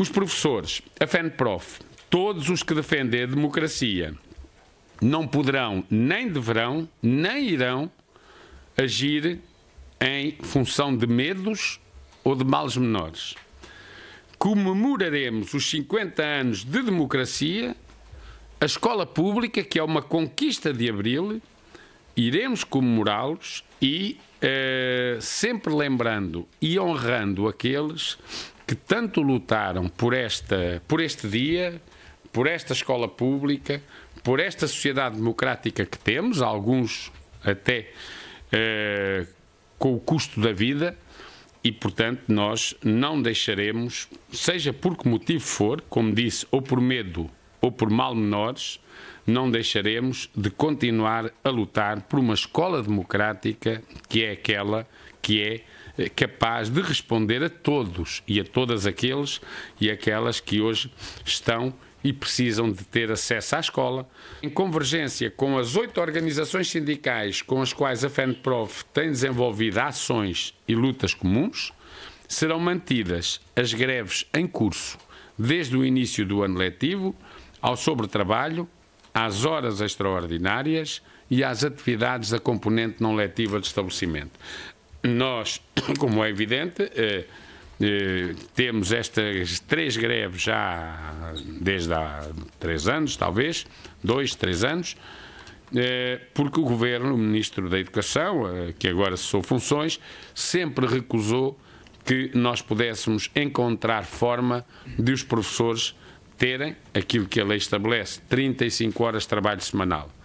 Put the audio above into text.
Os professores, a FENPROF, todos os que defendem a democracia não poderão, nem deverão, nem irão agir em função de medos ou de males menores. Comemoraremos os 50 anos de democracia, a escola pública, que é uma conquista de abril, iremos comemorá-los e eh, sempre lembrando e honrando aqueles que tanto lutaram por, esta, por este dia, por esta escola pública, por esta sociedade democrática que temos, alguns até eh, com o custo da vida, e portanto nós não deixaremos, seja por que motivo for, como disse, ou por medo ou por mal menores, não deixaremos de continuar a lutar por uma escola democrática que é aquela que é eh, capaz de responder a todos e a todas aqueles e aquelas que hoje estão e precisam de ter acesso à escola. Em convergência com as oito organizações sindicais com as quais a FENPROF tem desenvolvido ações e lutas comuns, serão mantidas as greves em curso desde o início do ano letivo ao sobretrabalho, às horas extraordinárias e às atividades da componente não letiva de estabelecimento. Nós, como é evidente, eh, eh, temos estas três greves já desde há três anos, talvez, dois, três anos, eh, porque o Governo, o Ministro da Educação, eh, que agora cessou funções, sempre recusou que nós pudéssemos encontrar forma de os professores terem aquilo que a lei estabelece, 35 horas de trabalho semanal.